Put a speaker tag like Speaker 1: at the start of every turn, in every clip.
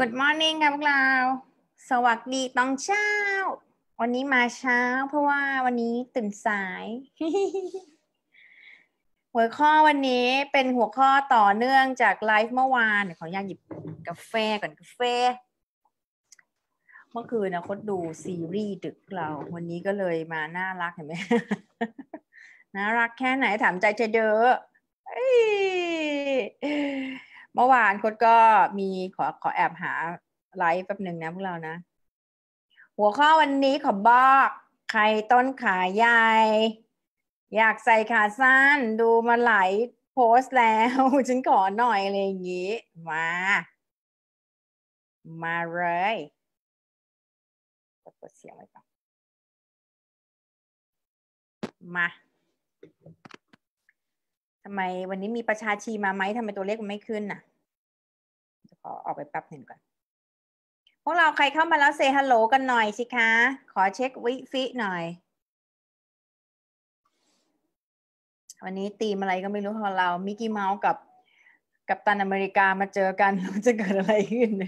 Speaker 1: Good morning ครับพวกเราสวัสดีตอนเช้า วันนี้มาเช้า เพราะว่าวันนี้ตื่นสายหัวข้อวันนี้เป็นหัวข้อต่อเนื่องจากไลฟ์เมื่อวานขออนุญาตหยิบกาแฟก่อนกาแฟ เมื่อคืนนะคดดูซีรีส์ดึกเราวันนี้ก็เลยมาน่ารักเห็นไหมน่ารักแค่ไหนถามใจเธอเด้อเมื่อวานโค้ดก็มีขอขอแอบหาไลฟ์แป๊บหนึ่งนะพวกเรานะ หัวข้อวันนี้ขอบอกใครต้นขาใหญ่อยากใส่ขาสั้นดูมาหลายโพสต์แล้วฉันขอหน่อยอะไรอย่างนี้มามาเลยกดเสียงไว้ก่อนมาทำไมวันนี้มีประชาชีมาไหมทำไมตัวเลขมันไม่ขึ้นน่ะขอออกไปแป๊บหนึ่งก่อน พวกเราใครเข้ามาแล้วเซฮัลโหลกันหน่อยสิคะ ขอเช็ควิฟิหน่อย วันนี้ตีมอะไรก็ไม่รู้ของเรามิกกี้เมาส์กับกับตันอเมริกามาเจอกัน จะเกิดอะไรขึ้นเ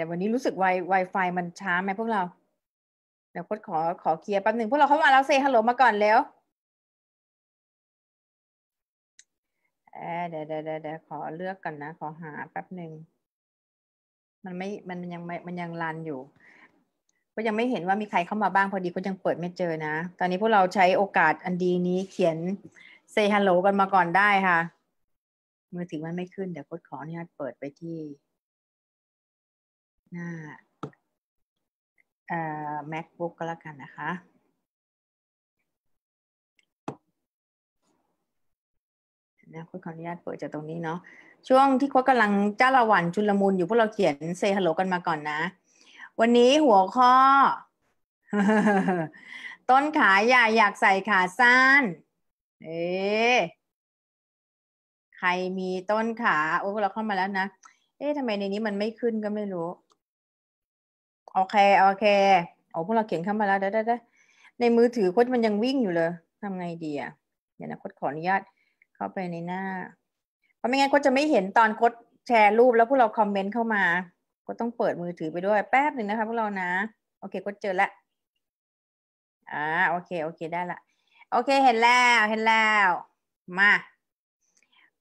Speaker 1: ียวันนี้รู้สึกไวไวไฟมันช้าไหมพวกเราดี๋ยวคดขอขอเคลียร์แป๊บหนึ่งพวกเราเข้ามาแล้วเซฮัลโหลมาก่อนแล้วเดี๋ยวเดี๋ยวเดี๋ยวขอเลือกกันนะ ขอหาแป๊บหนึ่ง มันไม่มันยังไม่มันยังรันอยู่ก็ยังไม่เห็นว่ามีใครเข้ามาบ้างพอดีก็ยังเปิดไม่เจอนะตอนนี้พวกเราใช้โอกาสอันดีนี้เขียนเซฮัลโหลกันมาก่อนได้ค่ะมือถือมันไม่ขึ้นเดี๋ยวพคดขออนุญาตเปิดไปที่หน้า macbook ก็แล้วกันนะคะนะคุณขออนุญาตเปิดจากตรงนี้เนาะ ช่วงที่คุณกำลังจ้าละวันชุลมุนอยู่พวกเราเขียนเซฮัลโหลกันมาก่อนนะ วันนี้หัวข้อ ต้นขาใหญ่อยากใส่ขาสั้น เอ๊ใครมีต้นขาโอ้เราเข้ามาแล้วนะ เอ๊ะทำไมในนี้มันไม่ขึ้นก็ไม่รู้โอเค โอเค โอ้พวกเราเขียนคำมาแล้วได้ได้ได้ในมือถือโค้ดมันยังวิ่งอยู่เลยทำไงดีอ่ะ เดี๋ยวนะโค้ดขออนุญาตเข้าไปในหน้า เพราะไม่งั้นโค้ดจะไม่เห็นตอนโค้ดแชร์รูปแล้วพวกเราคอมเมนต์เข้ามา ก็ต้องเปิดมือถือไปด้วยแป๊บหนึ่งนะคะพวกเรานะ โอเคโค้ดเจอละอ่า โอเค โอเค ได้ละ โอเค เห็นแล้ว เห็นแล้ว มา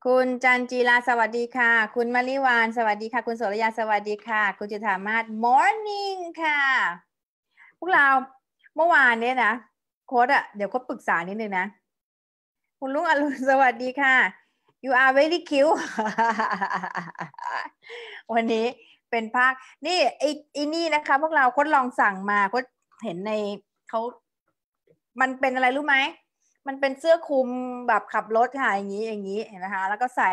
Speaker 1: คุณจันจีลาสวัสดีค่ะ คุณมาริวานสวัสดีค่ะ คุณโสรยาสวัสดีค่ะคุณจุธามาศ morning ค่ะ พวกเราเมื่อวานเนี่ยนะโค้ดอะเดี๋ยวโค้ดปรึกษานิดนึงนะ คุณลุงอรุณสวัสดีค่ะ you are very cute วันนี้เป็นภาคนี่ไอ้ไอ้นี่นะคะ พวกเราโค้ดลองสั่งมาโค้ดเห็นในเขามันเป็นอะไรรู้ไหมมันเป็นเสื้อคลุมแบบขับรถค่ะอย่างนี้อย่างนี้เห็นไหมคะ แล้วก็ใส่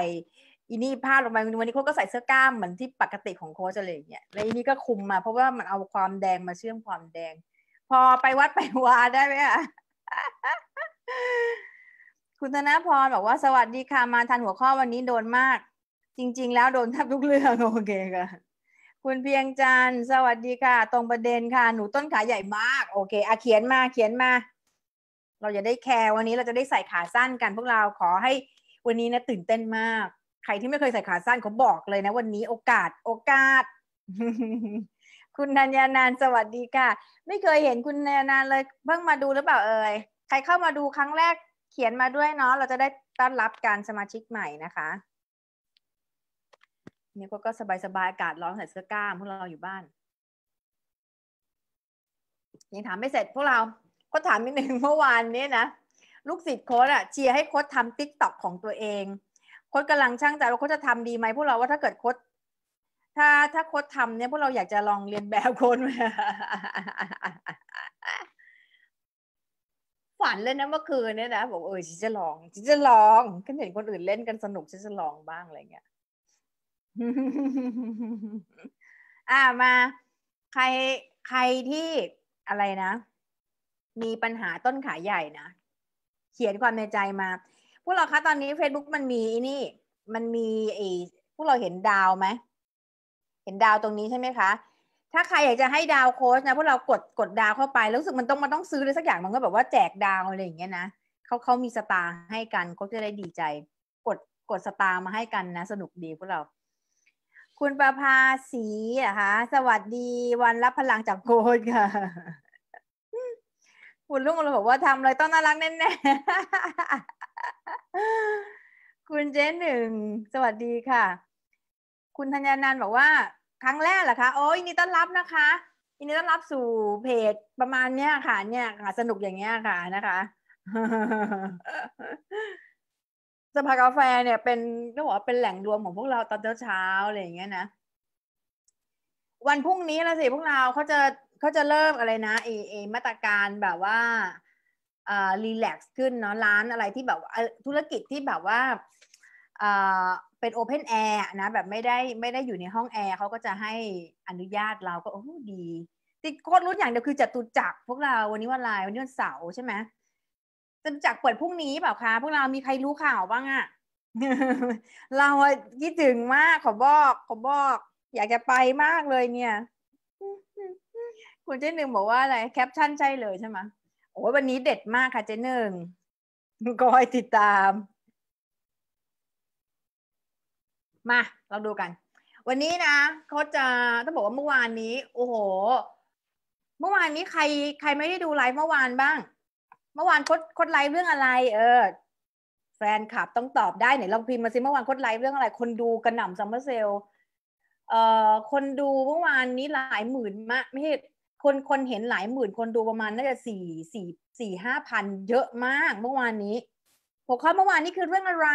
Speaker 1: อีนี่ผ้าลงไปวันนี้โค้ก็ใส่เสื้อกล้ามเหมือนที่ปกติของโค้ชอะไรอย่างเงี้ยแล้วอีนี่ก็คุมมาเพราะว่ามันเอาความแดงมาเชื่อมความแดง พอไปวัดไปวาได้ไหมคะคุณธนาพรบอกว่าสวัสดีค่ะมาทันหัวข้อวันนี้โดนมาก จริง ๆ แล้วโดนทับทุกเรื่องโอเคค่ะคุณเพียงจันสวัสดีค่ะ ตรงประเด็นค่ะหนูต้นขาใหญ่มากโอเคอาเขียนมาเขียนมาเราจะได้แคร์วันนี้เราจะได้ใส่ขาสั้นกัน พวกเราขอให้วันนี้นะตื่นเต้นมาก ใครที่ไม่เคยใส่ขาสั้นเขาบอกเลย นะวันนี้โอกาสโอกาส คุณนัญญานานสวัสดีค่ะ ไม่เคยเห็นคุณนัญญานานเลยเพิ่งมาดูหรือเปล่าเอ่ยใครเข้ามาดูครั้งแรกเขียนมาด้วยเนาะเราจะได้ต้อนรับการสมาชิกใหม่นะคะนี่ก็สบายสบายอากาศร้อนใส่เสื้อกล้ามพวกเราอยู่บ้านยังถามไม่เสร็จพวกเราก็ถามนิดนึง เมื่อวานนี้นะลูกศิษย์โค้ดอะเชียร์ให้โค้ดทำติ๊กต็อกของตัวเองโค้ดกำลังช่างใจว่าโค้ดจะทำดีไหมพวกเราว่าถ้าเกิดโค้ดถ้าถ้าโค้ดทำเนี่ยพวกเราอยากจะลองเรียนแบบโค้ดฝันเลยนะเมื่อคืนเนี่ยนะบอกเออฉันจะลองฉันจะลองก็เห็นคนอื่นเล่นกันสนุกฉันจะลองบ้างอะไรเงี้ยอ่ามา ใครใครที่อะไรนะมีปัญหาต้นขาใหญ่นะเขียนความในใจมา พวกเราคะตอนนี้ Facebook มันมีนี่ มันมีไอ้พวกเราเห็นดาวไหมเห็นดาวตรงนี้ใช่ไหมคะ ถ้าใครอยากจะให้ดาวโค้ชนะพวกเรากดกดดาวเข้าไป รู้สึกมันต้องมันต้องซื้อเลยสักอย่างมันก็แบบว่าแจกดาวอะไรอย่างเงี้ยนะเขาเขามีสตาร์ให้กันเขาจะได้ดีใจ กดกดสตาร์มาให้กันนะ สนุกดีพวกเรา คุณประภาสีนะคะสวัสดีวันรับพลังจากโค้ชค่ะคุณลุงเราบอกว่าทำอะไรต้องน่ารัก แน่ๆ คุณเจนหนึ่ง สวัสดีค่ะ คุณธัญญานันบอกว่า ครั้งแรกเหรอคะโอ้ยนี่ต้อนรับนะคะอินนีต้อนรับสู่เพจประมาณเนี้ยค่ะเนี่ย ค่ะสนุกอย่างเงี้ยค่ะนะคะสภากาแฟเนี่ยเป็นก็บอกว่าเป็นแหล่งรวมของพวกเราตอนเช้าเช้าอะไรอย่างเงี้ยนะ วันพรุ่งนี้ละสิพวกเราเขาจะเขาจะเริ่มอะไรนะเอเอมาตรการแบบว่าอ่ารีแลกซ์ขึ้นเนาะร้านอะไรที่แบบธุรกิจที่แบบว่าอ่าเป็นโอเพนแอร์นะ แบบไม่ได้ไม่ได้อยู่ในห้องแอร์เขาก็จะให้อนุญาตเราก็โอ้ดีติดโคตรรุ่นอย่างเดียวคือจตุจักรพวกเราวันนี้วันอะไรวันนี้วันเสาร์ใช่ไหมจตุจักรเปิดพรุ่งนี้เปล่าคะพวกเรามีใครรู้ข่าวบ้างอะเราคิดถึงมากขอบอก ขอบอก อยากจะไปมากเลยเนี่ยคุณเจนหนึ่งบอกว่าอะไรแคปชั่นใช่เลยใช่ไหมโอ้วันนี้เด็ดมากค่ะเจนหนึ่งกใอยติดตาม มาเราดูกัน วันนี้นะเขาจะต้องบอกว่าเมื่อวานนี้ โอ้โหเมื่อวานนี้ใคร ใครไม่ได้ดูไลฟ์เมื่อวานบ้าง เมื่อวานโคดโคดไลฟ์เรื่องอะไร เออ แฟนคลับต้องตอบได้ไหนลองพิมพ์มาสิเมื่อวานโคดไลฟ์เรื่องอะไรคนดูกระหน่ำซัมเมอร์เซลเอ่อคนดูเมื่อวานนี้หลายหมื่นมากไม่ใช่คนคนเห็นหลายหมื่นคนดูประมาณน่าจะสี่สี่สี่ห้าพันเยอะมากเมื่อวานนี้หัวข้อเมื่อวานนี้คือเรื่องอะไร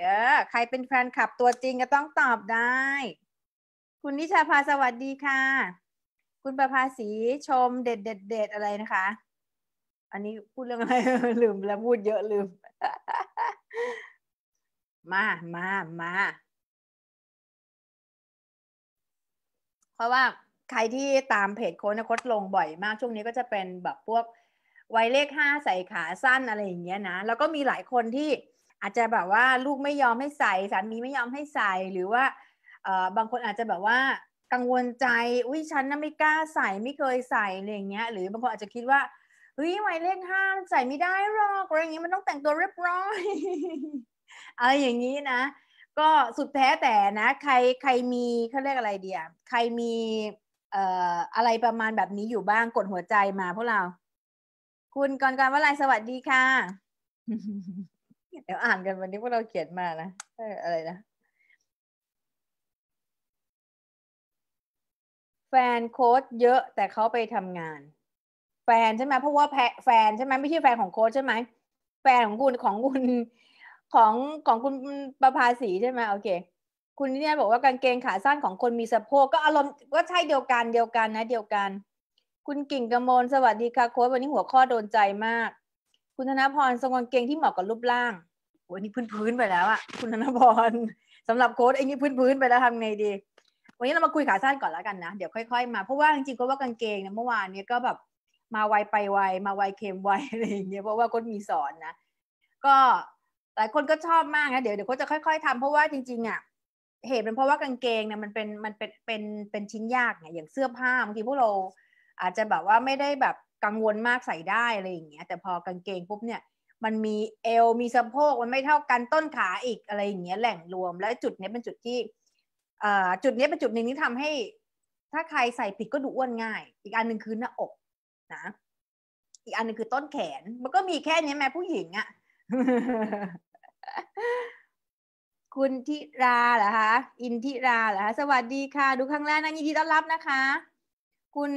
Speaker 1: เออใครเป็นแฟนคลับตัวจริงก็ต้องตอบได้ คุณนิชาภาสวัสดีค่ะ คุณประภาสีชมเด็ดเด็ดเด็ดอะไรนะคะ อันนี้พูดเรื่องอะไรลืมแล้วพูดเยอะลืม มามามาเพราะว่าใครที่ตามเพจโค้ดโคดลงบ่อยมากช่วงนี้ก็จะเป็นแบบพวกวัยเลขห้าใส่ขาสั้นอะไรอย่างเงี้ยนะแล้วก็มีหลายคนที่อาจจะแบบว่าลูกไม่ยอมให้ใส่สามีไม่ยอมให้ใส่ หรือว่าบางคนอาจจะแบบว่ากังวลใจอุ้ยฉันน่ะไม่กล้าใส่ไม่เคยใส่อะไรอย่างเงี้ยหรือบางคนอาจจะคิดว่าเฮ้ยวัยเลขห้าใส่ไม่ได้หรอกอะไรอย่างเงี้ยมันต้องแต่งตัวเรียบร้อยอะไรอย่างนี้นะ ก็สุดแท้แต่นะ ใครใครมีเขาเรียกอะไรเดียใครมีเอ่ออะไรประมาณแบบนี้อยู่บ้างกดหัวใจมาพวกเรา คุณกรกรว่าไรสวัสดีค่ะเดี๋ยวอ่านกันวันนี้พวกเราเขียนมานะเอออะไรนะแฟนโค้ดเยอะแต่เขาไปทำงาน แฟนใช่ไหมเพราะว่าแฟนใช่ไหมไม่ใช่แฟนของโค้ดใช่ไหมแฟนของคุณของคุณของของคุณประภาสีใช่ไหมโอเคคุณเนี่ยบอกว่ากางเกงขาสั้นของคนมีสะโพกก็อารมณ์ก็ใช่เดียวกันเดียวกันนะเดียวกัน คุณกิ่งกระมลสวัสดีค่ะโค้ชวันนี้หัวข้อโดนใจมาก คุณธนพรสงกางเกงที่เหมาะกับรูปร่างวันนี้พื้นๆไปแล้วอะคุณธนพรสำหรับโค้ชไอ้นี่พื้นๆไปแล้วทำไงดีวันนี้เรามาคุยขาสั้นก่อนแล้วกันนะเดี๋ยวค่อยๆมาเพราะว่าจริงๆก็ว่ากางเกงเนี่ยเมื่อวานเนี่ยก็แบบมาไวไปไว มาไวเค็มไวอะไรอย่างเงี้ยเพราะว่าโค้ชมีสอนนะก็หลายคนก็ชอบมากนะเดี๋ยวเดี๋ยวโค้ชจะค่อยๆทำเพราะว่าจริงๆอะเหตุเป็นเพราะว่ากางเกงเนี่ยมันเป็นมันเป็นเป็นเป็นชิ้นยากเนี่ยอย่างเสื้อผ้าบางทีพวกเราอาจจะแบบว่าไม่ได้แบบกังวลมากใส่ได้อะไรอย่างเงี้ยแต่พอกางเกงปุ๊บเนี่ย มันมีเอวมีสะโพกมันไม่เท่ากันต้นขาอีกอะไรอย่างเงี้ยแหล่งรวมและจุดนี้เป็นจุดที่จุดนี้เป็นจุดหนึ่งที่ทำให้ ถ้าใครใส่ผิดก็ดูอ้วนง่าย อีกอันหนึ่งคือหน้าอกนะอีกอันนึงคือต้นแขนมันก็มีแค่นี้แม่ผู้หญิงอะคุณธิราเหรอคะ อินธิราเหรอคะ สวัสดีค่ะ ดูครั้งแรกนะยินดีต้อนรับนะคะ คุณ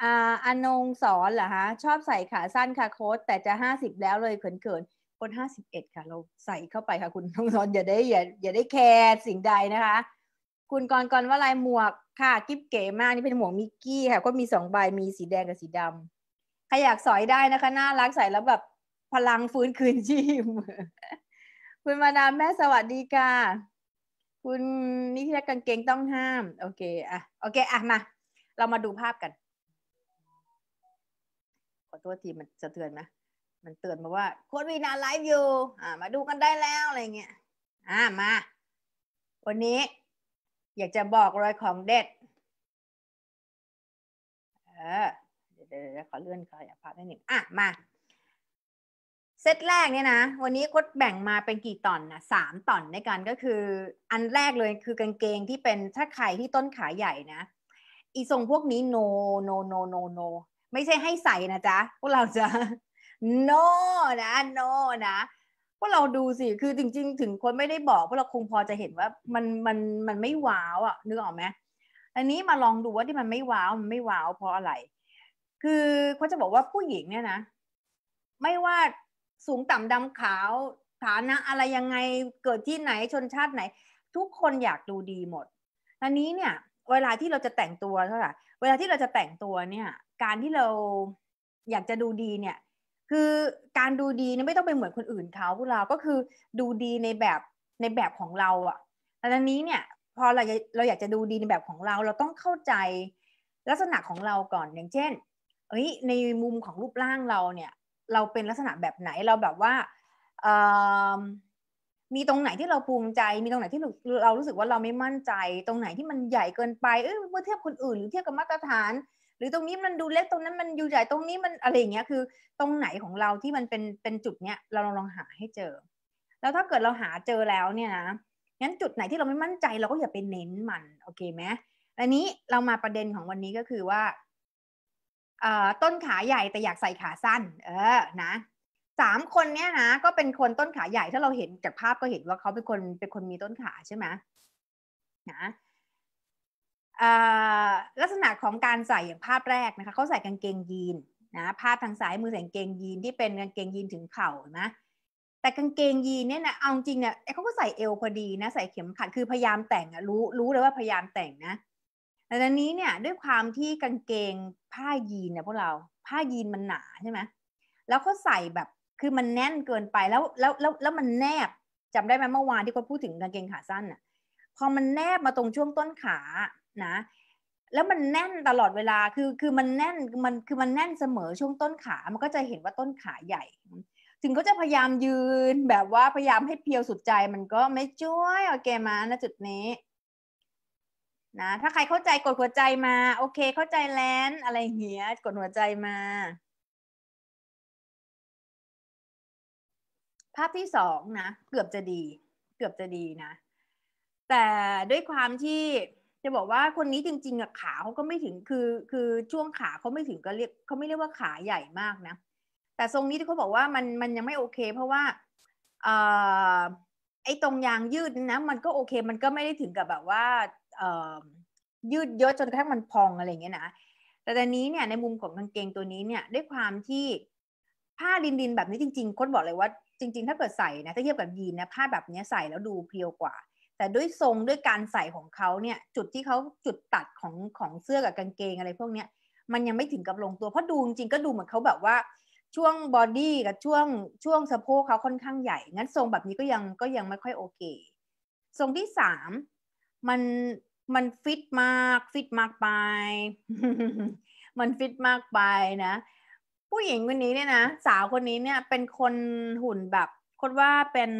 Speaker 1: ออานงสอนเหรอคะ ชอบใส่ขาสั้นค่ะโค้ดแต่จะห้าสิบแล้วเลยเขินๆโค้ดห้าสิบเอ็ดค่ะ เราใส่เข้าไปค่ะ คุณนงสอนอย่าได้อย่าอย่าได้แคร์สิ่งใดนะคะ คุณกรกรว่าลายหมวกค่ะกิ๊บเก๋มากนี่เป็นหมวกมิกกี้ค่ะ ก็มีสองใบมีสีแดงกับสีดำใครอยากสอยได้นะคะ น่ารักใส่แล้วแบบพลังฟื้นคืนชีพคุณมาดามแม่สวัสดีค่ะ คุณนิทิกางเกงต้องห้าม โอเคอ่ะโอเคอ่ะมาเรามาดูภาพกัน ขอโทษทีมันจะเตือนนะมันเตือนมาว่าโค้ดวีนาไลฟ์อยู่อ่ามาดูกันได้แล้วอะไรเงี้ยอ่ามา วันนี้อยากจะบอกรอยของเด็ดเออเดี๋ยวขอเลื่อนขออย่าพลาดนิ้หนึ่งอ่ะมาเซตแรกเนี่ยนะวันนี้โค้ดแบ่งมาเป็นกี่ตอนนะสามตอนในการก็คือ อันแรกเลยคือกางเกงที่เป็นถ้าใครที่ต้นขาใหญ่นะอีทรงพวกนี้ no no no no no ไม่ใช่ให้ใส่นะจ๊ะพวกเราจะ no นะ no นะพวกเราดูสิคือจริง ๆ ถึงคนไม่ได้บอกพวกเราคงพอจะเห็นว่า มันมันมันไม่ว้าวอ่ะนึกออกไหมอันนี้มาลองดูว่าที่มันไม่ว้าวมันไม่ว้าวเพราะอะไร คือเขาจะบอกว่าผู้หญิงเนี่ยนะ ไม่ว่าสูงต่ำดำขาวฐานะอะไรยังไงเกิดที่ไหนชนชาติไหน ทุกคนอยากดูดีหมดอันนี้เนี่ยเวลาที่เราจะแต่งตัวเท่าไหร่เวลาที่เราจะแต่งตัวเนี่ยการที่เราอยากจะดูดีเนี่ยคือการดูดีเนี่ยไม่ต้องไปเหมือนคนอื่นเขาพวกเราก็คือดูดีในแบบในแบบของเราอะ่ะอันนี้เนี่ยพอเราเราอยากจะดูดีในแบบของเราเราต้องเข้าใจลักษณะของเราก่อนอย่างเช่น เอ้ยในมุมของรูปร่างเราเนี่ยเราเป็นลักษณะแบบไหนเราแบบว่ามีตรงไหนที่เราภูมิใจ มีตรงไหนที่เรารู้สึกว่าเราไม่มั่นใจ ตรงไหนที่มันใหญ่เกินไปเออเมื่อเทียบคนอื่นหรือเทียบกับมาตรฐาน หรือตรงนี้มันดูเล็กตรงนั้นมันอยู่ใหญ่ตรงนี้มันอะไรเงี้ยคือ ตรงไหนของเราที่มันเป็นเป็นจุดเนี้ยเราลองหาให้เจอ แล้วถ้าเกิดเราหาเจอแล้วเนี่ยนะงั้นจุดไหนที่เราไม่มั่นใจเราก็อย่าไปเน้นมันโอเคไหมอันนี้เรามาประเด็นของวันนี้ก็คือว่าต้นขาใหญ่แต่อยากใส่ขาสั้น เออ นะสามคนเนี้ยนะ ก็เป็นคนต้นขาใหญ่ ถ้าเราเห็นจากภาพก็เห็นว่าเขาเป็นคน เป็นคนมีต้นขาใช่ไหมนะลักษณะของการใส่อย่างภาพแรกนะคะเขาใส่กางเกงยีนนะ ภาพทางซ้ายมือใส่กางเกงยีนที่เป็นกางเกงยีนถึงเข่านะแต่กางเกงยีนเนี่ยนะเอาจริงเนี่ยเขาก็ใส่เอวพอดีนะ ใส่เข็มขัด คือพยายามแต่งอะรู้ รู้เลยว่าพยายามแต่งนะแต่ตอนนี้เนี่ยด้วยความที่กางเกงผ้ายีนเนี่ยพวกเราผ้ายีนมันหนาใช่ไหมแล้วเขาใส่แบบคือมันแน่นเกินไปแล้วแล้วแล้วแล้วมันแนบจำได้ไหมเมื่อวานที่เขาพูดถึงกางเกงขาสั้นอ่ะพอมันแนบมาตรงช่วงต้นขานะแล้วมันแน่นตลอดเวลาคือคือมันแน่นมันคือมันแน่นเสมอช่วงต้นขา มันก็จะเห็นว่าต้นขาใหญ่ถึงก็จะพยายามยืนแบบว่าพยายามให้เพียวสุดใจมันก็ไม่ช่วยโอเคมาณจุดนี้นะถ้าใครเข้าใจกดหัวใจมาโอเคเข้าใจแลนอะไรเหี้ยกดหัวใจมา ภาพที่สองนะเกือบจะดีเกือบจะดีนะแต่ด้วยความที่จะบอกว่าคนนี้จริงๆอะขาเขาก็ไม่ถึงคือคือช่วงขาเขาไม่ถึงก็เรียกเขาไม่เรียกว่าขาใหญ่มากนะแต่ทรงนี้ที่เขาบอกว่ามันมันยังไม่โอเค เพราะว่าไอ้ตรงยางยืดนะมันก็โอเคมันก็ไม่ได้ถึงกับแบบว่ายืดเยอะจนกระทั่งมันพองอะไรเงี้ยนะ แต่ตอนนี้เนี่ย ในมุมของกางเกงตัวนี้เนี่ย ด้วยความที่ผ้าดินดินแบบนี้จริงๆคนบอกเลยว่าจริง ๆ ถ้าเกิดใส่นะ ถ้าเทียบกับยีนนะผ้าแบบนี้ใส่แล้วดูเพียวกว่า แต่ด้วยทรงด้วยการใส่ของเขาเนี่ย จุดที่เขาจุดตัดของของเสื้อกับกางเกงอะไรพวกเนี้ย มันยังไม่ถึงกับลงตัว เพราะดูจริงๆก็ดูเหมือนเขาแบบว่าช่วงบอดี้กับช่วง ช่วงสะโพกเขาค่อนข้างใหญ่ งั้นทรงแบบนี้ก็ยังก็ยังไม่ค่อยโอเค ทรงที่สามมันมันฟิตมากฟิตมากไป มันฟิตมากไปนะ ผู้หญิงคนนี้เนี่ยนะ สาวคนนี้เนี่ยเป็นคนหุ่นแบบคนว่าเป็น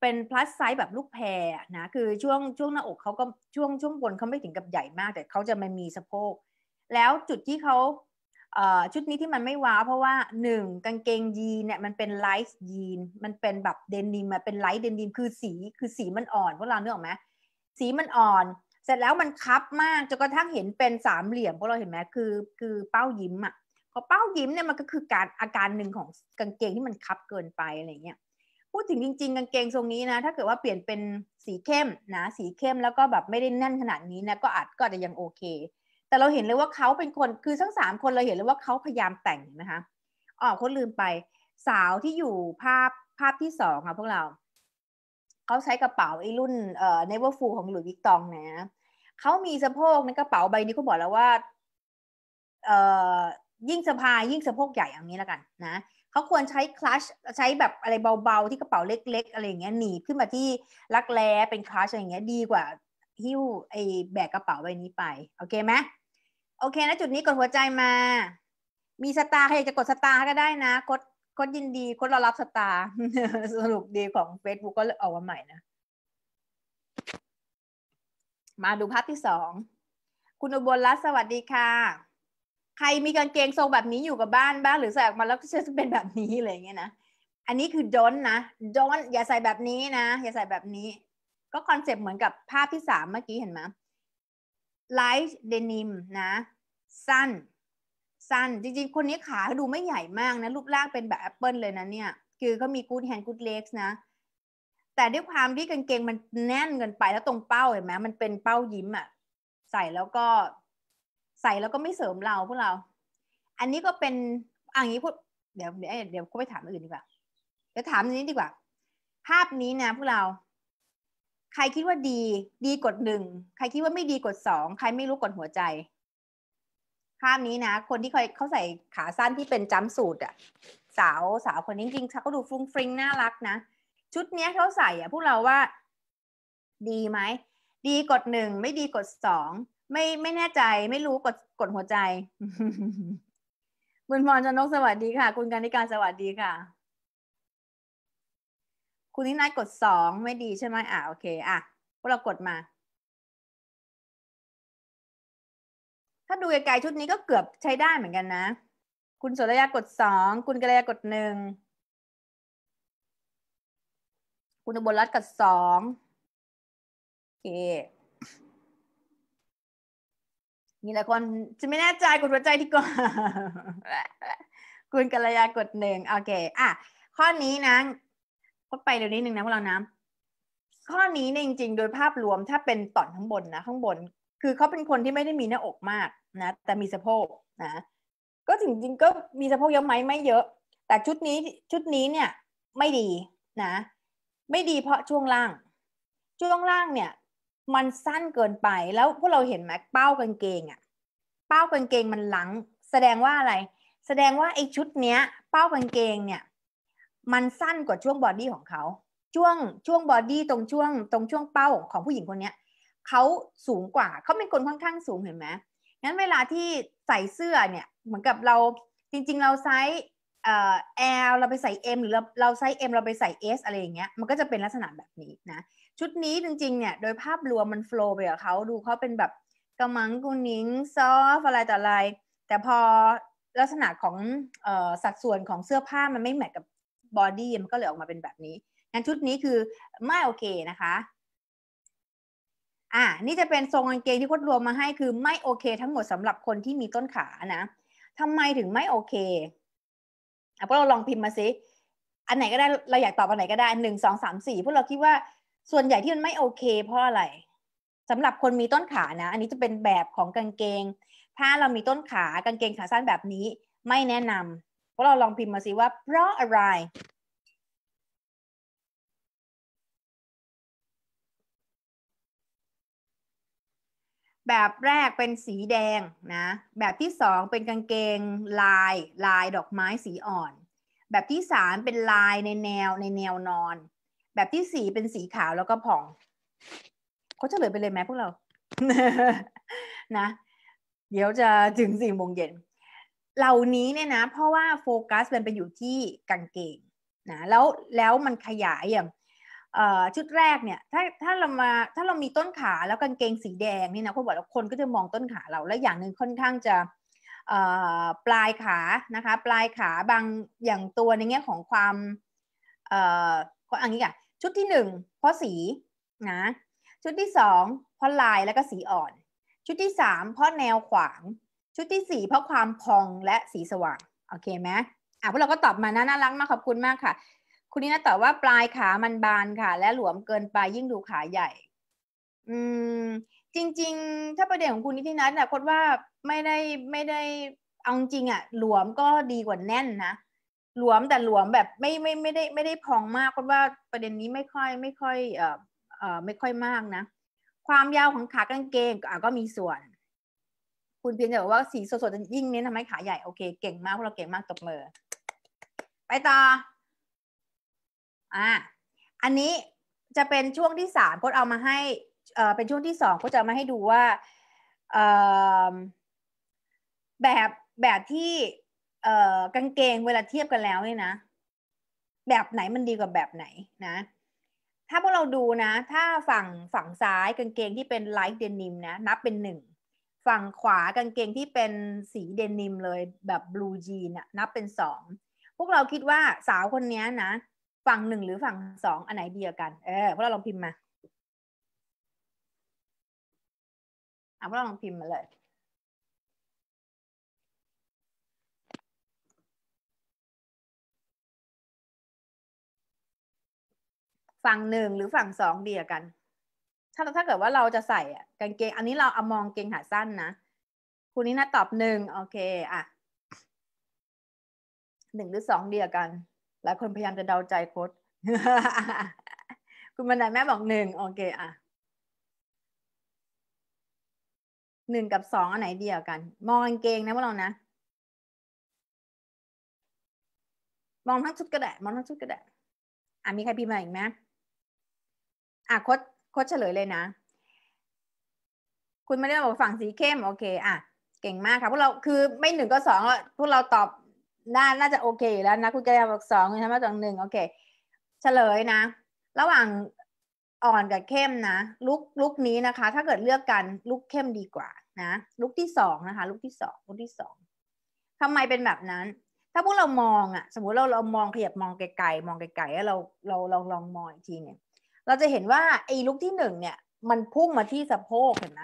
Speaker 1: เป็นพลัสไซส์แบบลูกแพรนะคือช่วงช่วงหน้าอกเขาก็ช่วงช่วงบนเขาไม่ถึงกับใหญ่มากแต่เขาจะไม่มีสะโพก แล้วจุดที่เขา ชุดนี้ที่มันไม่ว้าเพราะว่าหนึ่งกางเกงยีนเนี่ยมันเป็นไลท์ยีน มันเป็นแบบเดนิมมันเป็นไลท์เดนิมคือสีคือสีมันอ่อนพวกเราเนื้อออกไหมสีมันอ่อน เสร็จแล้วมันคับมากจนกระทั่งเห็นเป็นสามเหลี่ยมพวกเราเห็นไหมคือคือเป้ายิ้มอ่ะพอเป้ายิ้มเนี่ยมันก็คือการอาการหนึ่งของกางเกงที่มันคับเกินไปอะไรเงี้ยพูดถึงจริง ๆ กางเกงทรงนี้นะ ถ้าเกิดว่าเปลี่ยนเป็นสีเข้มนะสีเข้มแล้วก็แบบไม่ได้แน่นขนาดนี้นะก็อาจก็อาจจะยังโอเค แต่เราเห็นเลยว่าเขาเป็นคนคือทั้งสามคนเราเห็นเลยว่าเขาพยายามแต่งนะคะอ๋อคนลืมไป สาวที่อยู่ภาพภาพที่สองค่ะพวกเราเขาใช้กระเป๋าไอ้รุ่นเอ่อ Never Full ของหลุยส์วิกตองนะเขามีสะโพกในกระเป๋าใบนี้เขาบอกแล้วว่าเอ่อยิ่งสะพายยิ่งสะโพกใหญ่อย่างนี้แล้วกันนะเขาควรใช้คลัชใช้แบบอะไรเบาๆที่กระเป๋าเล็กๆอะไรอย่างเงี้ยหนีขึ้นมาที่รักแร้เป็นคลัชอะไรอย่างเงี้ยดีกว่าหิ้วไอ้แบกกระเป๋าใบนี้ไปโอเคไหมโอเคนะจุดนี้กดหัวใจมา มีสตาร์ใครอยากจะกดสตาร์ก็ได้นะกดคนยินดีคนรอรับสตาร์สรุปดีของ Facebook ก็ออกมาใหม่นะ มาดูภาพที่สองคุณอุบลรัตน์สวัสดีค่ะ ใครมีกางเกงทรงแบบนี้อยู่กับบ้านบ้างหรือใส่ออกมาแล้วก็จะเป็นแบบนี้อะไรอย่างเงี้ยนะ อันนี้คือดอนนะดอนอย่าใส่แบบนี้นะอย่าใส่แบบนี้ ก็คอนเซปต์เหมือนกับภาพที่สามเมื่อกี้เห็นไหมไลท์เดนิมนะสั้นั้นจริงๆ คนนี้ขาดูไม่ใหญ่มากนะรูปร่างเป็นแบบแอปเปิลเลยนะเนี่ยคือเขามีกูดแฮนด์กูดเล็กนะ แต่ด้วยความที่กางเกงมันแน่นเกินไปแล้วตรงเป้าเห็นไหมมันเป็นเป้ายิ้มอะใส่แล้วก็ ใส่แล้วก็ไม่เสริมเราพวกเรา อันนี้ก็เป็นอย่างนี้พูดเดี๋ยวเดี๋ยวเดี๋ยวก็ไปถามอื่นดีกว่าเดี๋ยวถามนี้ดีกว่า ภาพนี้นะ พวกเรา ใครคิดว่าดี ดีกดหนึ่งใครคิดว่าไม่ดีกดสองใครไม่รู้กดหัวใจภาพนี้นะคนที่เคยเขาใส่ขาสั้นที่เป็นจัมสูตรอะสาวสาวคนนี้จริงๆเขาดูฟุ้งฟริ้งน่ารักนะชุดเนี้ยเขาใส่อะพวกเราว่า ดีไหมดีกดหนึ่งไม่ดีกดสองไม่ไม่แน่ใจไม่รู้กดกดหัวใจคุณพรันนกสวัสดีค่ะ คุณการนิการสวัสดีค่ะ คุณนินัยกดสองไม่ดีใช่ไหมอ่าโอเคอ่ะพวกเรากดมาถ้าดูไกลๆชุดนี้ก็เกือบใช้ได้เหมือนกันนะคุณสรยากดสองคุณกัลยากดหนึ่งคุณบนรั์กดสองโอเคมีหลายคนจะไม่แน่ใจกดหัวใจที่ก่อนคุณกัลยากดหนึ่งโอเคอ่ะข้อนี้นะพดไปเดี๋ยวนี้หนึ่งนะพวกเรานะข้อนี้เนี่ยจริง ๆ โดยภาพรวมถ้าเป็นต่อนข้างบนนะข้างบน คือเขาเป็นคนที่ไม่ได้มีหน้าอกมากนะแต่มีสะโพกนะก็จริงๆก็มีสะโพกเยอะไหมไม่เยอะ แต่ชุดนี้ชุดนี้เนี่ยไม่ดีนะไม่ดีเพราะช่วงล่าง ช่วงล่างเนี่ยมันสั้นเกินไปแล้วพวกเราเห็นไหมเป้ากางเกงอะเป้ากางเกงมันหลังแสดงว่าอะไร แสดงว่าไอ้ชุดเนี้ย เป้ากางเกงเนี่ยมันสั้นกว่าช่วงบอดี้ของเขาช่วงช่วงบอดี้ตรงช่วงตรงช่วงเป้าของผู้หญิงคนเนี้ยเขาสูงกว่าเขาเป็นคนค่อนข้างสูงเห็นไหมงั้นเวลาที่ใส่เสื้อเนี่ยเหมือนกับเราจริงๆเราไซส์เอ่อ L เราไปใส่ M หรือเราไซส์ M เราไปใส่ S อะไรอย่างเงี้ยมันก็จะเป็นลักษณะแบบนี้นะชุดนี้จริงๆเนี่ยโดยภาพรวมมันโฟล์ไปกับเขาดูเขาเป็นแบบกระมังกุนิงซอฟอะไรต่ออะไร แต่พอลักษณะของออสัดส่วนของเสื้อผ้า มันไม่แมทกับบอดี้มันก็เลยออกมาเป็นแบบนี้งั้นชุดนี้คือ ไม่โอเคนะคะอ่ะนี่จะเป็นทรงกางเกงที่คดรวมมาให้ คือไม่โอเคทั้งหมดสำหรับคนที่มีต้นขานะ ทำไมถึงไม่โอเคอ่ะพวกเราลองพิมพ์มาซิ อันไหนก็ได้ เราอยากตอบอันไหนก็ได้หนึ่งสองสามสี่พวกเราคิดว่าส่วนใหญ่ที่มันไม่โอเคเพราะอะไรสำหรับคนมีต้นขานะ อันนี้จะเป็นแบบของกางเกง ถ้าเรามีต้นขา กางเกงขาสั้นแบบนี้ไม่แนะนำพวกเราลองพิมพ์มาซิว่า เพราะอะไรแบบแรกเป็นสีแดงนะ แบบที่สองเป็นกางเกงลาย ลายดอกไม้สีอ่อน แบบที่สามเป็นลายในแนวในแนวนอน แบบที่สี่เป็นสีขาวแล้วก็ผ่องเขาจะเฉลยไปเลยไหมพวกเรานะเดี๋ยวจะถึงสี่โมงเย็นเหล่านี้เนี่ยนะ เพราะว่าโฟกัสมันไปอยู่ที่กางเกงนะแล้วแล้วมันขยายอย่างชุดแรกเนี่ยถ้าถ้าเรามาถ้าเรามีต้นขาแล้วกางเกงสีแดงนี่นะคนบอกว่าคนก็จะมองต้นขาเราและอย่างหนึ่งค่อนข้างจะปลายขานะคะปลายขาบางอย่างตัวในแง่ของความเอ่อก็อันนี้ค่ะชุดที่หนึ่งเพราะสีนะชุดที่สองเพราะลายแล้วก็สีอ่อน ชุดที่สามเพราะแนวขวางชุดที่สี่เพราะความพองและสีสว่างโอเคไหมอ่ะพวกเราก็ตอบมานะน่ารักมากขอบคุณมากค่ะคุณนี่นะแต่ว่าปลายขามันบานค่ะ และหลวมเกินไปยิ่งดูขาใหญ่ อืม จริง ๆ ถ้าประเด็นของคุณนิตินัทนะคดว่าไม่ได้ไม่ได้เอาจริงอะหลวมก็ดีกว่าแน่นนะหลวมแต่หลวมแบบไม่ไม่ไม่ได้ไม่ได้พองมากเพราะว่าประเด็นนี้ไม่ค่อยไม่ค่อย เอ่อเอ่อไม่ค่อยมากนะความยาวของขากางเกงก็มีส่วน คุณเพียงแต่บอกว่าสีสดๆยิ่งเน้นทำให้ขาใหญ่โอเคเก่งมากพวกเราเก่งมากตบมือ ไปต่ออ่า อันนี้จะเป็นช่วงที่สามก็เอามาให้ เอ่อ เป็นช่วงที่สองก็จะมาให้ดูว่าเออแบบแบบที่ เอ่อ กางเกงเวลาเทียบกันแล้วเนี่ยนะ แบบไหนมันดีกว่าแบบไหนนะ ถ้าพวกเราดูนะ ถ้าฝั่งฝั่งซ้ายกางเกงที่เป็นไลท์เดนิมนะ นับเป็นหนึ่งฝั่งขวากางเกงที่เป็นสีเดนิมเลยแบบบลูจีนะนับเป็นสองพวกเราคิดว่าสาวคนนี้นะฝั่งหนึ่งหรือฝั่งสองอันไหนดีกัน เออพวกเราลองพิมพ์มาเอาพวกเราลองพิมพ์มาเลย ฝั่งหนึ่งหรือฝั่งสองดีกัน ถ้าถ้าเกิดว่าเราจะใส่อะกางเกงอันนี้เราเอามองเกงขาสั้นนะคุณนี่นะตอบหนึ่งโอเค อ่ะหนึ่งหรือสองเดียกันหลายคนพยายามจะเดาใจโค้ด คุณบนไดาแม่บอกหนึ่งโอเคอ่ะหนึ่งกับสองอันไหนเดียวกัน มองกางเกงนะพวกเรานะ มองทั้งชุดก็ได้มองทั้งชุดก็ได้อ่ะมีใครพิมพ์มาอีกไหมอ่ะโค้ดโค้ดเฉลยเลยนะ คุณาเรียกบอกฝั่งสีเข้ม โอเคอ่ะเก่งมากค่ะพวกเราคือ ไม่หนึ่งก็สองพวกเราตอบน่าน่าจะโอเคอยู่แล้วนะคุณกระบอกสองคุณธรรมะบองหนึ่งโอเคเฉลยนะ ระหว่างอ่อนกับเข้มนะลุกลุกนี้นะคะ ถ้าเกิดเลือกกันลุกเข้มดีกว่านะ ลุกที่สองนะคะ ลุกที่สองลุกที่สองทำไมเป็นแบบนั้น ถ้าพวกเรามองอะสมมติเราเรามองขยับมองไกลๆมองไกลๆแล้วเราเราลองลองมองอีกทีเนี่ย เราจะเห็นว่าไอ้ลุกที่หนึ่งเนี่ย มันพุ่งมาที่สะโพกเห็นไหม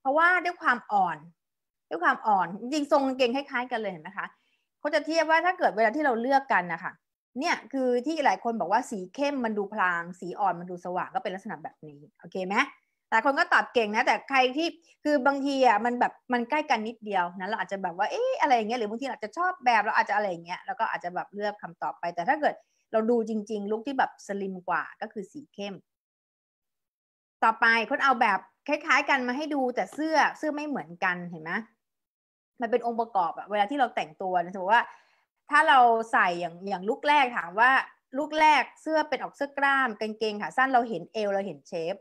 Speaker 1: เพราะว่าด้วยความอ่อนด้วยความอ่อนจริงทรงงเกงคล้าย ๆ กันเลยเห็นไหมคะเขาจะเทียบว่าถ้าเกิดเวลาที่เราเลือกกันนะคะเนี่ยคือที่หลายคนบอกว่าสีเข้มมันดูพลาง สีอ่อนมันดูสว่างก็เป็นลักษณะแบบนี้ โอเคไหมหลายคนก็ตอบเก่งนะ แต่ใครที่คือบางทีอ่ะมันแบบมันใกล้กันนิดเดียวนะเราอาจจะแบบว่าเอ๊ะอะไรอย่างเงี้ยหรือบางทีอาจจะชอบแบบเราอาจจะอะไรอย่างเงี้ยแล้วก็อาจจะแบบเลือกคำตอบไป แต่ถ้าเกิดเราดูจริง ๆ ลุกที่แบบสลิมกว่าก็คือสีเข้ม ต่อไปคนเอาแบบคล้าย ๆ กันมาให้ดูแต่เสื้อเสื้อไม่เหมือนกันเห็นไหมมันเป็นองค์ประกอบอะเวลาที่เราแต่งตัวนะสมมติว่า ถ้าเราใส่อย่างอย่างลุกแรกถามว่าลุกแรกเสื้อเป็นออกเสื้อกล้ามกางเกงขาสั้นเราเห็นเอวเราเห็นเชฟ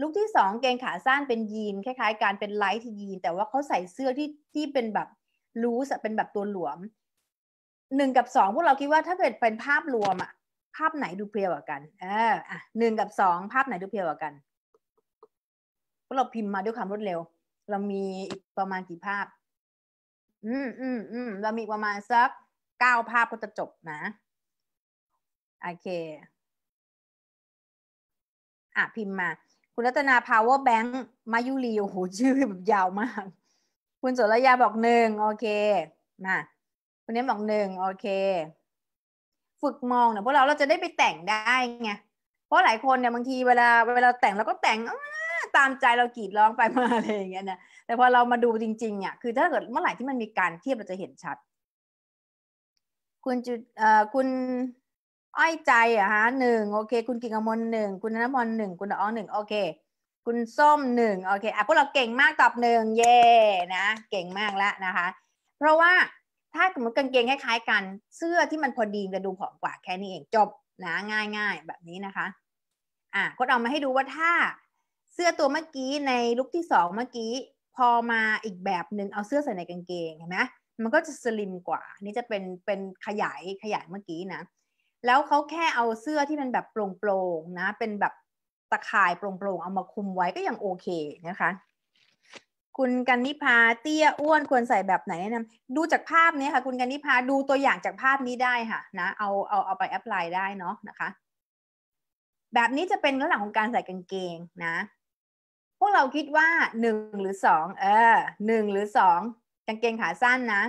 Speaker 1: ลุกที่สองเกงขาสั้นเป็นยีนคล้ายๆ การเป็นไลท์ที่ยีน แต่ว่าเขาใส่เสื้อที่ที่เป็นแบบรูสเป็นแบบตัวหลวมหนึ่งกับสองพวกเราคิดว่า ถ้าเกิดเป็นภาพรวมอะภาพไหนดูเพียวกว่ากัน เอออ่ะหนึ่งกับสองภาพไหนดูเพียวกว่ากันพวกเราพิมพ์มาด้วยความรวดเร็ว เรามีประมาณกี่ภาพอืมอืมอืมเรามีประมาณสักเก้าภาพก็จะจบนะโอเคอ่ะพิมพ์มา คุณรัตนา power bank มายุรีโอ้โหชื่อแบบยาวมาก คุณสุรยาบอกหนึ่งโอเคมาคุณเน้นบอกหนึ่งโอเค ฝึกมองเนี่ยพวกเราเราจะได้ไปแต่งได้ไงเพราะหลายคนเนี่ยบางทีเวลา เวลาแต่งเราก็แต่งตามใจเรากรีดร้องไปมาอะไรอย่างเงี้ยนะแต่พอเรามาดูจริงๆเนี่ยคือถ้าเกิดเมื่อไหร่ที่มันมีการเทียบเราจะเห็นชัด คุณจุดเอ่อคุณอ้อยใจอะฮะหนึ่งโอเค คุณกิ่งอมลหนึ่ง คุณนภพรหนึ่งคุณอ้อหนึ่งโอเค คุณส้มหนึ่งโอเคอ่ะพวกเราเก่งมากตอบหนึ่งเย่นะเก่งมากแล้วนะคะ เพราะว่าถ้าสมมติกางเกงคล้ายๆกัน เสื้อที่มันพอดีจะดูผอมกว่าแค่นี้เองจบนะง่าย ๆแบบนี้นะคะอ่ะก็เอามาให้ดูว่าถ้าเสื้อตัวเมื่อกี้ในลุกที่สองเมื่อกี้พอมาอีกแบบหนึ่งเอาเสื้อใส่ในกางเกงเห็นไหมมันก็จะสลิมกว่านี่จะเป็นเป็นขยายขยายเมื่อกี้นะ แล้วเขาแค่เอาเสื้อที่มันแบบโปร่งๆนะ เป็นแบบตะข่ายโปร่งๆเอามาคุมไว้ก็ยังโอเคนะคะ คุณกันนิพาเตี้ยอ้วนควรใส่แบบไหนแนะนำดูจากภาพนี้ค่ะ คุณกันนิพาดูตัวอย่างจากภาพนี้ได้ค่ะนะ เอาเอาเอาไปแอพพลายได้เนาะนะคะ แบบนี้จะเป็นลักษณะของการใส่กางเกงนะพวกเราคิดว่าหนึ่งหรือสองเออหนึ่งหรือสองกางเกงขาสั้นนะ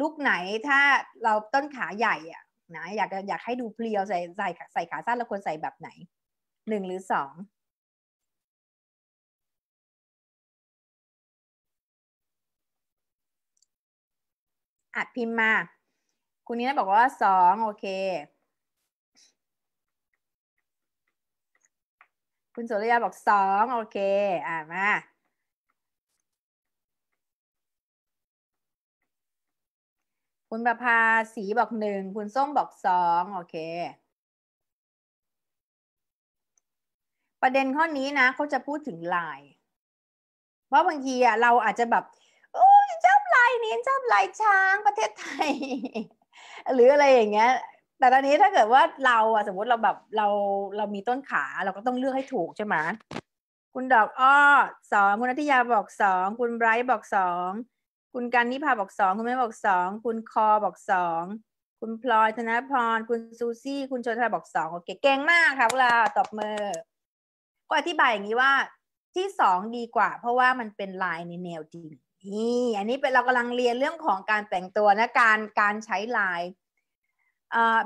Speaker 1: ลูกไหนถ้าเราต้นขาใหญ่อะนะอยากอยากให้ดูเพลียวใส่ใส่ใส่ขาสั้นเราควรใส่แบบไหนหนึ่งหรือสองอัดพิมพ์มาคุณนี้บอกว่าสองโอเคคุณสุริยา บอกสองโอเค อ่ามา คุณประภาสีบอกหนึ่ง คุณส้มบอกสองโอเค ประเด็นข้อนี้นะ เขาจะพูดถึงลาย เพราะบางทีอะเราอาจจะแบบโอ้ยชอบลายนี้ชอบลายช้างประเทศไทย หรืออะไรอย่างเงี้ยแต่ตอนนี้ถ้าเกิดว่าเราอะสมมติเราแบบเราเรามีต้นขาเราก็ต้องเลือกให้ถูกใช่ไหมคุณดอกอ้อสองคุณนัทยาบอกสองคุณไบรท์บอกสองคุณกันนิพาบอกสองคุณแม่บอกสองคุณคอบอกสองคุณพลอยธนพร คุณซูซี่ คุณชนทาบอกสองโอเคเก่งมากค่ะพวกเราตบมือ ก็อธิบายอย่างนี้ว่าที่สองดีกว่า เพราะว่ามันเป็นลายในแนวจริงนี่อันนี้เป็นเรากำลังเรียนเรื่องของการแต่งตัวนะการการใช้ลาย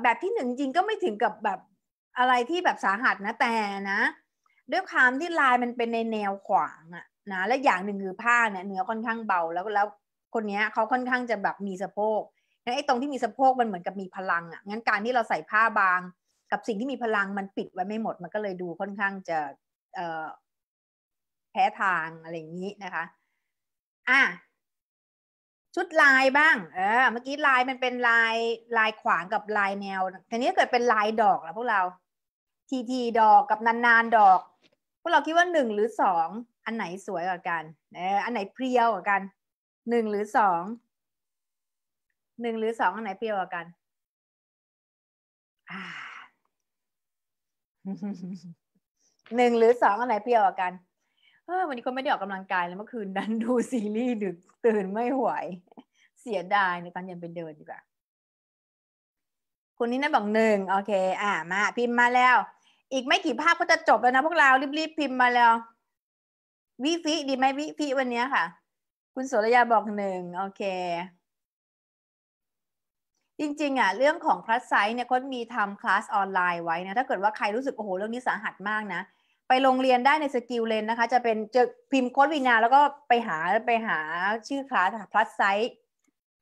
Speaker 1: แบบที่หนึ่งจริงก็ไม่ถึงกับแบบอะไรที่แบบสาหัสนะแต่นะด้วยความที่ลายมันเป็นในแนวขวางอะนะและอย่างหนึ่งคือผ้าเนี่ยเนื้อค่อนข้างเบาแล้วแล้วคนนี้เขาค่อนข้างจะแบบมีสะโพกงั้นไอ้ตรงที่มีสะโพกมันเหมือนกับมีพลังอะงั้นการที่เราใส่ผ้าบาง กับสิ่งที่มีพลังมันปิดไว้ไม่หมดมันก็เลยดูค่อนข้างจะแพ้ทางอะไรอย่างนี้นะคะ อ่ะชุดลายบ้าง เออ เมื่อกี้ลายมันเป็นลายลายขวางกับลายแนวทีนี้เกิดเป็นลายดอกแล้ว พวกเรา ทีทีดอกกับนานๆานดอก พวกเราคิดว่าหนึ่งหรือสอง อันไหนสวยกว่ากันเอออันไหนเพรียวกว่ากัน หนึ่งหรือสอง หนึ่งหรือสองอันไหนเพรียวกว่ากันหนึ่งหรือสองอันไหนเพรียวกว่ากันวันนี้ก็ไม่ได้ออกกำลังกายแล้วเมื่อคืนดันดูซีรีส์ดึกตื่นไม่ไหวเสียดายในตอนเย็นไปเดินดีกว่าคุนี่นะบอกหนึ่งโอเคอ่ามาพิมพ์มาแล้ว อีกไม่กี่ภาพก็จะจบแล้วนะพวกเรารีบๆพิมพ์มาแล้ววิฟิดีไหมวิฟิวันนี้ค่ะ คุณโสรยาบอกหนึ่งโอเค จริงๆอ่ะเรื่องของพลัสไซส์เนี่ยค้นมีทำคลาสออนไลน์ไว้นะถ้าเกิดว่าใครรู้สึกโอ้โหเรื่องนี้สาหัสมากนะไปโรงเรียนได้ในสกิลเลนนะคะ จะเป็นจะพิมพ์โค้ดวีนาแล้วก็ไปหาไปหาชื่อคลาสค่ะ plus size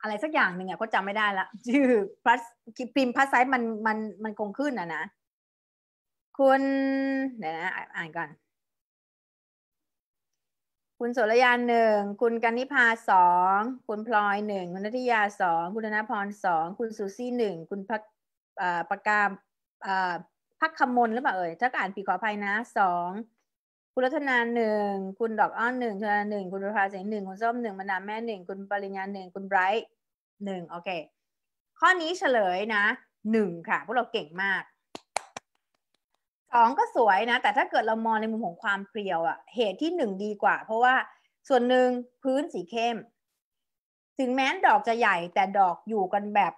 Speaker 1: อะไรสักอย่างหนึ่งอะก็จำไม่ได้ละชื่อ plus พิมพ์ plus size มันมันมันคงขึ้นอะนะคุณเดี๋ยวนะอ่านก่อนคุณโสรยานหนึ่งคุณกันนิพาสองคุณพลอยหนึ่งคุณนัทยาสองคุณธนพรสองคุณสุซี่หนึ่งคุณพักประการพักคำมนหรือเปล่าเอ่ย ถ้าอ่านผิดขออภัย นะสองคุณรัตนาหนึ่งคุณดอกอ้อนหนึ่งคุณหนึ่งคุณประภาเสียงหนึ่งคุณส้มหนึ่งมานามแม่หนึ่งคุณปริญญาหนึ่งคุณไบรท์หนึ่งโอเค ข้อนี้เฉลยนะหนึ่งค่ะ พวกเราเก่งมากสองก็สวยนะ แต่ถ้าเกิดเรามองในมุมของความเพรียวอะเหตุที่หนึ่งดีกว่า เพราะว่าส่วนหนึ่งพื้นสีเข้มถึงแม้ดอกจะใหญ่ แต่ดอกอยู่กันแบบ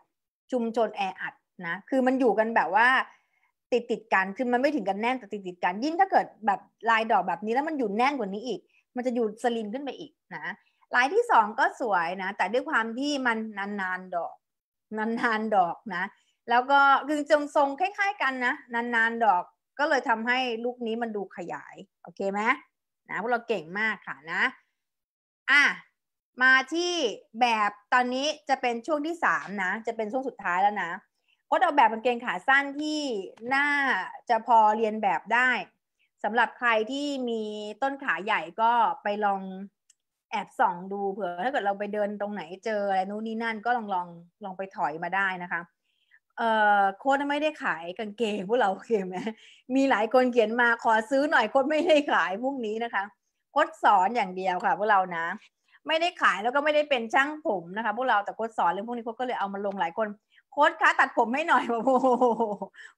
Speaker 1: ชุมชนแออัดนะคือมันอยู่กันแบบว่าติดติดกันคือมันไม่ถึงกันแน่นแต่ติดติดกันยิ่งถ้าเกิดแบบลายดอกแบบนี้แล้วมันอยู่แน่นกว่านี้อีก มันจะอยู่สลิมขึ้นไปอีกนะลายที่สองก็สวยนะ แต่ด้วยความที่มันนานๆดอกนานๆดอกนะแล้วก็คือจงทรงคล้ายๆกันนะ นานๆดอกก็เลยทำให้ลูกนี้มันดูขยายโอเคไหมนะพวกเราเก่งมากค่ะนะอ่ะ มาที่แบบตอนนี้จะเป็นช่วงที่สามนะ จะเป็นช่วงสุดท้ายแล้วนะดออกแบบกางเกงขาสั้นที่น่าจะพอเรียนแบบได้สำหรับใครที่มีต้นขาใหญ่ก็ไปลองแอบส่องดูเผื่อถ้าเกิดเราไปเดินตรงไหนเจออะไรนู้นนี่นั่นก็ลองลองลองไปถอยมาได้นะคะเอ่อโค้ดไม่ได้ขายกางเกงพวกเราโอเคไหมมีหลายคนเขียนมาขอซื้อหน่อยโค้ดไม่ได้ขายพวกนี้นะคะโค้ดสอนอย่างเดียวค่ะพวกเรานะ ไม่ได้ขายแล้วก็ไม่ได้เป็นช่างผมนะคะ พวกเราแต่โค้ดสอนเรื่องพวกนี้โค้ดก็เลยเอามาลงหลายคนโค้ดคะตัดผมให้หน่อยโอ้โห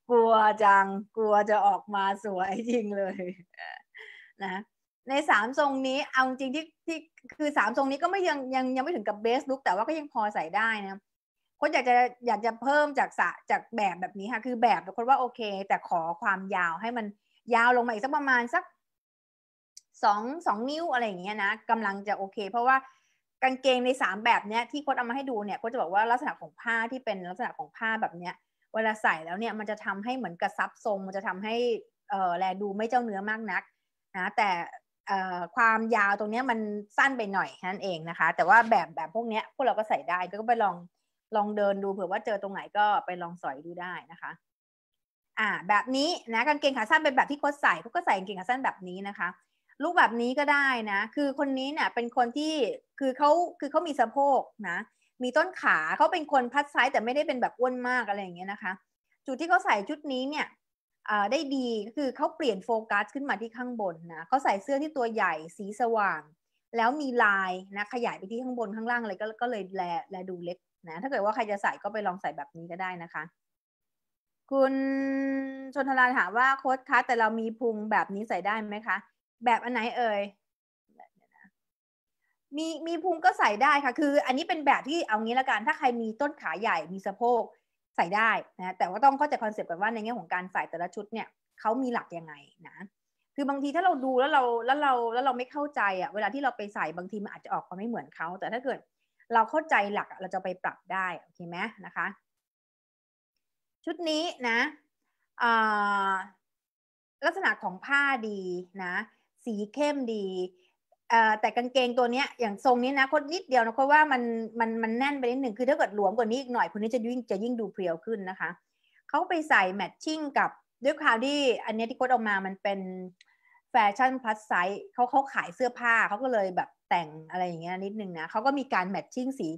Speaker 1: กลัวจังกลัวจะออกมาสวยจริงเลยนะในสามทรงนี้เอาจริงที่ที่คือสามทรงนี้ก็ไม่ยังยังยังไม่ถึงกับเบสลุกแต่ว่าก็ยังพอใส่ได้นะคนอยากจะอยากจะเพิ่มจากสะจากแบบแบบนี้ค่ะคือแบบคนว่าโอเค แต่ขอความยาวให้มันยาวลงมาอีกสักประมาณสักสองสองนิ้วอะไรอย่างเงี้ยนะกำลังจะโอเค เพราะว่ากางเกงในสามแบบเนี้ยที่โค้ดเอามาให้ดูเนี่ยโค้ดจะบอกว่าลักษณะของผ้าที่เป็นลักษณะของผ้าแบบเนี้ยเวลาใส่แล้วเนี่ยมันจะทำให้เหมือนกระซับทรงมันจะทำให้เออแลดูไม่เจ้าเนื้อมากนักนะแต่ความยาวตรงนี้มันสั้นไปหน่อยนั่นเองนะคะ แต่ว่าแบบแบบพวกนี้พวกเรา ก็ใส่ได้ก็ไปลองลองเดินดู เผื่อว่าเจอตรงไหนก็ไปลองสอยดูได้นะคะอ่าแบบนี้นะกางเกงขาสั้นเป็นแบบที่โค้ดใส่พวกก็ใส่กางเกงขาสั้นแบบนี้นะคะลูกแบบนี้ก็ได้นะคือคนนี้เนี่ยเป็นคนที่คือเขาคือเขามีสะโพกนะมีต้นขาเขาเป็นคนพัดซ้ายแต่ไม่ได้เป็นแบบอ้วนมากอะไรอย่างเงี้ยนะคะ จุดที่เขาใส่ชุดนี้เนี่ยได้ดีคือเขาเปลี่ยนโฟกัส ขึ้นมาที่ข้างบนนะเขาใส่เสื้อที่ตัวใหญ่สีสว่าง แล้วมีลายนะขยายไปที่ข้างบนข้างล่างอะไรก็ก็เลยแลแลดูเล็กนะถ้าเกิดว่าใครจะใส่ก็ไปลองใส่แบบนี้ก็ได้นะคะ คุณชนทราถามว่าโค้ดคะแต่เรามีพุงแบบนี้ใส่ได้ไหมคะ แบบอันไหนเอ่ยมีมีพุงก็ใส่ได้ค่ะ คือ อันนี้เป็นแบบที่เอางี้ละกัน ถ้าใครมีต้นขาใหญ่ มีสะโพกใส่ได้นะ แต่ว่าต้องเข้าใจคอนเซปต์กันว่าในแง่ของการใส่แต่ละชุดเนี่ยเขามีหลักยังไงนะ คือบางทีถ้าเราดูแล้วเราแล้วเราแล้วเราไม่เข้าใจอ่ะ เวลาที่เราไปใส่บางทีมันอาจจะออกมาไม่เหมือนเขา แต่ถ้าเกิดเราเข้าใจหลักเราจะไปปรับได้ โอเคไหมนะคะ ชุดนี้นะลักษณะของผ้าดีนะ สีเข้มดีแต่กางเกงตัวเนี้ยอย่างทรงนี้นะคนนิดเดียวนะเพราะว่ามันมันมันแน่นไปนิดหนึ่งคือถ้าเกิดหลวมกว่านี้อีกหน่อยคนนี้จะยิ่งจะยิ่งดูเพรียวขึ้นนะคะเขาไปใส่แมทชิ่งกับด้วยความที่อันนี้ที่โค้ดออกมามันเป็นแฟชั่นพลัสไซส์เขาเขาขายเสื้อผ้าเขาก็เลยแบบแต่งอะไรอย่างเงี้ยนิดนึงนะเขาก็มีการแมทชิ่งสี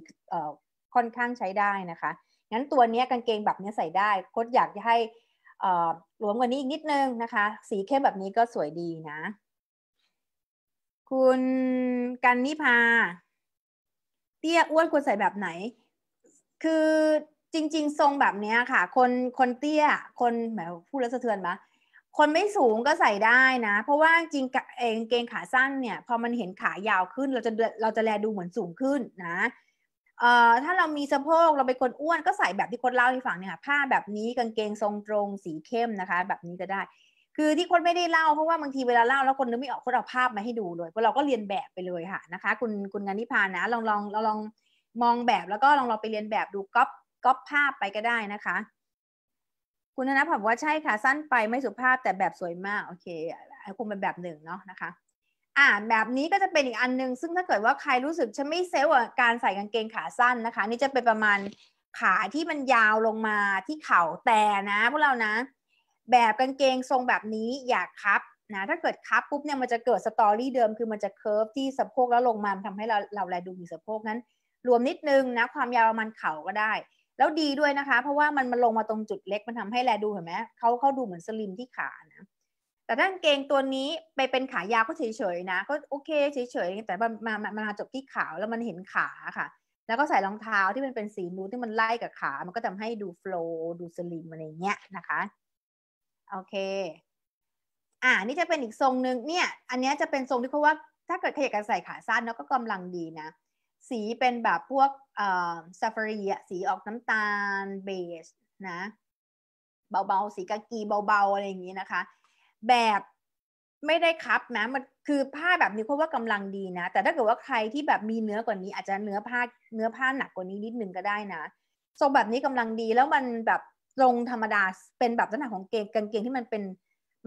Speaker 1: ค่อนข้างใช้ได้นะคะงั้นตัวนี้กางเกงแบบนี้ใส่ได้โค้ดอยากจะให้หลวมกว่านี้อีกนิดนึงนะคะ สีเข้มแบบนี้ก็สวยดีนะคุณกันนิพาเตี้ยอ้วนควรใส่แบบไหน คือจริง ๆ ทรงแบบนี้ค่ะ คนคนเตี้ย คนหมายพูดแล้วสะเทือนปะคนไม่สูงก็ใส่ได้นะ เพราะว่าจริงเองเกงขาสั้นเนี่ยพอมันเห็นขายาวขึ้น เราจะเราจะแลดูเหมือนสูงขึ้นนะเอ่อถ้าเรามีสะโพกเราเป็นคนอ้วนก็ใส่แบบที่คนเล่าให้ฟังเนี่ยค่ะผ้าแบบนี้กางเกงทรงตรงสีเข้มนะคะ แบบนี้ก็ได้คือที่คนไม่ได้เล่าเพราะว่าบางทีเวลาเล่าแล้ว คนนึกไม่ออกคนเอาภาพมาให้ดูเลยเพราะเราก็เรียนแบบไปเลยค่ะนะคะ คุณคุณงานิพานนะลองลองเราลองมองแบบแล้วก็ลองเราไปเรียนแบบดูก๊อปก๊อปภาพไปก็ได้นะคะ คุณธนท์บอกว่าใช่ค่ะสั้นไปไม่สุภาพแต่แบบสวยมากโอเคคงเป็นแบบหนึ่งเนาะนะคะอ่าแบบนี้ก็จะเป็นอีกอันนึง ซึ่งถ้าเกิดว่าใครรู้สึกฉันไม่เซลล์การใส่กางเกงขาสั้นนะคะนี่จะเป็นประมาณขาที่มันยาวลงมาที่เข่าแต่นะ พวกเรานะแบบกางเกงทรงแบบนี้อยากคับนะ ถ้าเกิดคับปุ๊บเนี่ยมันจะเกิดสตอรี่เดิมคือมันจะเคิร์ฟที่สะโพกแล้วลงมาทำให้เราเราแลดูมีสะโพกนั้น รวมนิดนึงนะ ความยาวมันเข่าก็ได้ แล้วดีด้วยนะคะ เพราะว่ามันมันลงมาตรงจุดเล็กมันทำให้แลดูเห็นไหมเขาเขาดูเหมือนสลิมที่ขานะ แต่ถ้ากางเกงตัวนี้ไปเป็นขายาวก็เฉยๆนะ ก็โอเคเฉยๆแต่มามามาจบที่ขาวแล้วมันเห็นขาค่ะ แล้วก็ใส่รองเท้าที่มันเป็นสีนูที่มันไล่กับขา มันก็ทำให้ดูโฟล์ดูสลิมอะไรเงี้ยนะคะโอเค อ่า นี่จะเป็นอีกทรงหนึ่งเนี่ย อันนี้จะเป็นทรงที่เขาว่าถ้าเกิดขยักกันใส่ขาสั้นเนาะก็กำลังดีนะ สีเป็นแบบพวกเอ่อซาฟารีอะสีออกน้ำตาลเบสนะเบาๆ สีกากีเบาๆอะไรอย่างนี้นะคะ แบบไม่ได้คับนะมันคือผ้าแบบนี้เพราะว่ากำลังดีนะ แต่ถ้าเกิดว่าใครที่แบบมีเนื้อกว่านี้อาจจะเนื้อผ้าเนื้อผ้าหนักกว่านี้นิดนึงก็ได้นะทรงแบบนี้กำลังดีแล้วมันแบบทรงธรรมดา เป็นแบบลักษณะของเกงกางเกงที่มันเป็น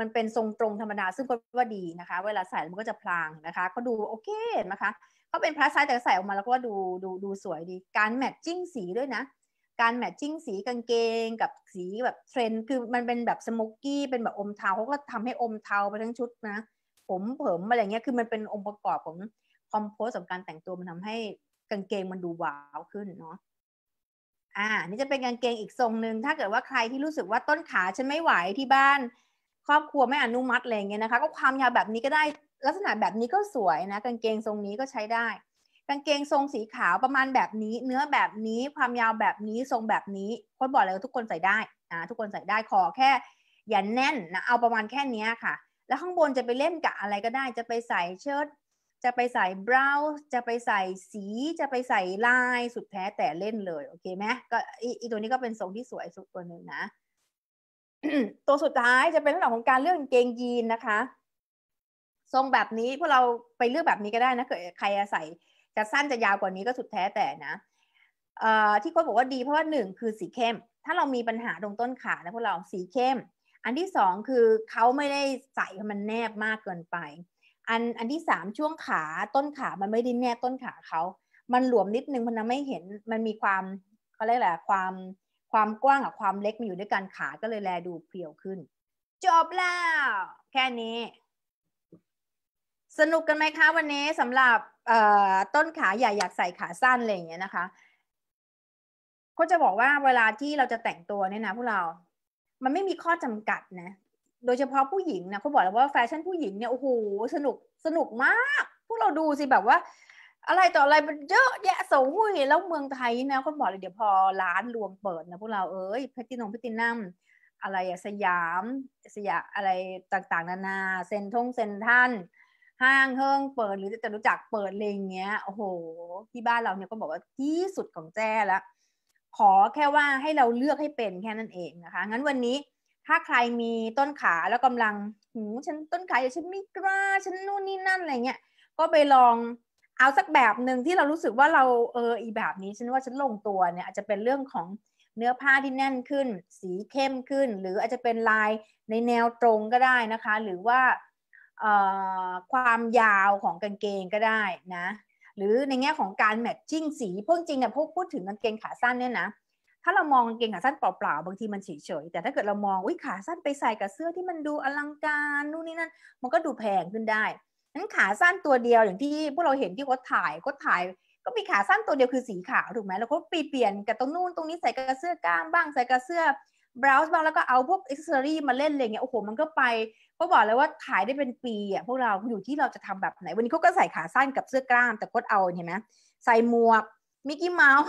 Speaker 1: มันเป็นทรงตรงธรรมดาซึ่งก็ว่าดีนะคะ เวลาใส่มันก็จะพลางนะคะ ก็ดูโอเคนะคะก็เป็นพลาสไซส์แต่ใส่ออกมาแล้วก็ดูดูดูสวยดีการแมทชิ่งสีด้วยนะ การแมทชิ่งสีกางเกงกับสีแบบเทรนคือมันเป็นแบบสโมกกี้เป็นแบบอมเทาเขาก็ทำให้อมเทาไปทั้งชุดนะผมเผิมอะไรเงี้ยคือมันเป็นองค์ประกอบของคอมโพสของการแต่งตัวมันทำให้กางเกงมันดูว้าวขึ้นเนาะอ่านี่จะเป็นกางเกงอีกทรงหนึ่งถ้าเกิดว่าใครที่รู้สึกว่าต้นขาฉันไม่ไหวที่บ้าน ครอบครัวไม่อนุมัติอะไรเงี้ยนะคะ ก็ความยาวแบบนี้ก็ได้ลักษณะแบบนี้ก็สวยนะกางเกงทรงนี้ก็ใช้ได้ กางเกงทรงสีขาวประมาณแบบนี้เนื้อแบบนี้ความยาวแบบนี้ทรงแบบนี้คนบอกเลยทุกคนใส่ได้อ่าทุกคนใส่ได้ขอแค่อย่าแน่นนะเอาประมาณแค่นี้ค่ะ แล้วข้างบนจะไปเล่นกับอะไรก็ได้จะไปใส่เชิ้ตจะไปใส่ browse จะไปใส่สีจะไปใส่ลายสุดแท้แต่เล่นเลยโอเคไหมก็อีตัวนี้ก็เป็นทรงที่สวยสุดตัวหนึ่งนะตัวสุดท้ายจะเป็นเรื่องของการเลือกเกงยีนนะคะ ทรงแบบนี้พวกเราไปเลือกแบบนี้ก็ได้นะเกิดใครใส่จะสั้นจะยาวกว่านี้ก็สุดแท้แต่นะที่โค้ชบอกว่าดีเพราะว่าหนึ่งคือสีเข้ม ถ้าเรามีปัญหาตรงต้นขานะพวกเราสีเข้ม อันที่สองคือเขาไม่ได้ใส่มันแนบมากเกินไปอันอันที่สามช่วงขาต้นขา มันไม่ได้แนบต้นขาเขา มันหลวมนิดนึงมันไม่เห็นมันมีความเขาเรียกแหละความความกว้างกับความเล็กมาอยู่ด้วยกันขาก็เลยแลดูเพียวขึ้น จบแล้วแค่นี้ สนุกกันไหมคะ วันนี้สำหรับต้นขาใหญ่อยากใส่ขาสั้นอะไรอย่างเงี้ยนะคะก็จะบอกว่าเวลาที่เราจะแต่งตัวเนี่ยนะพวกเรา มันไม่มีข้อจำกัดนะโดยเฉพาะผู้หญิงนะเขาบอกแล้วว่าแฟชั่นผู้หญิงเนี่ยโอ้โหสนุกสนุกมาก พวกเราดูสิแบบว่า อะไรต่ออะไรมันเยอะแยะสมุยแล้วเมืองไทยนะคนบอกเลยเดี๋ยวพอร้านรวมเปิดนะพวกเราเอ้ยแพตตินงแพตตินัมอะไรอะสยามสยามอะไรต่างๆ นานาเซนทงเซนทันห้างเฮิงเปิดหรือจะรู้จักเปิดอะไรเงี้ยโอ้โห ที่บ้านเราเนี่ยก็บอกว่าที่สุดของแจ้ละขอแค่ว่าให้เราเลือกให้เป็นแค่นั้นเองนะคะ งั้นวันนี้ถ้าใครมีต้นขาแล้วกำลังหูฉันต้นขา อย่าฉันไม่กล้าฉันนู่นนี่นั่นอะไรเงี้ย ก็ไปลองเอาสักแบบหนึ่งที่เรารู้สึกว่าเราเอออีแบบนี้ ฉันว่า ฉันลงตัวเนี่ยอาจจะเป็นเรื่องของเนื้อผ้าที่แน่นขึ้น สีเข้มขึ้น หรืออาจจะเป็นลายในแนวตรงก็ได้นะคะ หรือว่าความยาวของกางเกงก็ได้นะหรือในแง่ของการแมทชิ่งสีพวกจริงเนี่ยพวกพูดถึงกางเกงขาสั้นเนี่ยนะถ้าเรามองเกงขาสั้นเปล่าๆบางทีมันเฉยๆแต่ถ้าเกิดเรามองอุ้ยขาสั้นไปใส่กับเสื้อที่มันดูอลังการนู่นนี่นั่นมันก็ดูแพงขึ้นได้นั้นขาสั้นตัวเดียวอย่างที่พวกเราเห็นที่เขาถ่ายก็ถ่าย ก็มีขาสั้นตัวเดียวคือสีขาวถูกไหมแล้วก็ปีเปลี่ยนกับตรงนู่นตรงนี้ใส่กับเสื้อกล้ามบ้างใส่กับเสื้อบราวส์บ้างแล้วก็เอาพวกอิสเซอรี่มาเล่นอะไรเงี้ยโอ้โหมันก็ไปเขาบอกเลยว่าถ่ายได้เป็นปีอ่ะพวกเราอยู่ที่เราจะทำแบบไหนวันนี้เขาก็ใส่ขาสั้นกับเสื้อกล้ามแต่ก็เอาเห็นไหมใส่หมวกมิกกี้เมาส์